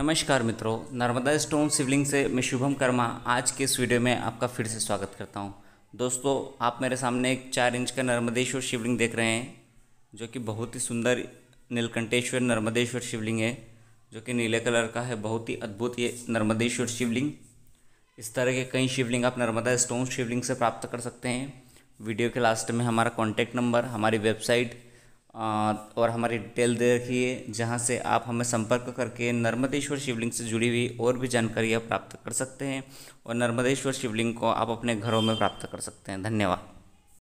नमस्कार मित्रों नर्मदा स्टोन शिवलिंग से मैं शुभम कर्मा आज के इस वीडियो में आपका फिर से स्वागत करता हूं दोस्तों आप मेरे सामने एक चार इंच का नर्मदेश्वर शिवलिंग देख रहे हैं जो कि बहुत ही सुंदर नीलकंठेश्वर नर्मदेश्वर शिवलिंग है जो कि नीले कलर का है बहुत ही अद्भुत ये नर्मदेश्वर शिवलिंग इस तरह के कई शिवलिंग आप नर्मदा स्टोन शिवलिंग से प्राप्त कर सकते हैं वीडियो के लास्ट में हमारा कॉन्टैक्ट नंबर हमारी वेबसाइट और हमारी डिटेल दे रखिए जहाँ से आप हमें संपर्क करके नर्मदेश्वर शिवलिंग से जुड़ी हुई और भी जानकारियाँ प्राप्त कर सकते हैं और नर्मदेश्वर शिवलिंग को आप अपने घरों में प्राप्त कर सकते हैं धन्यवाद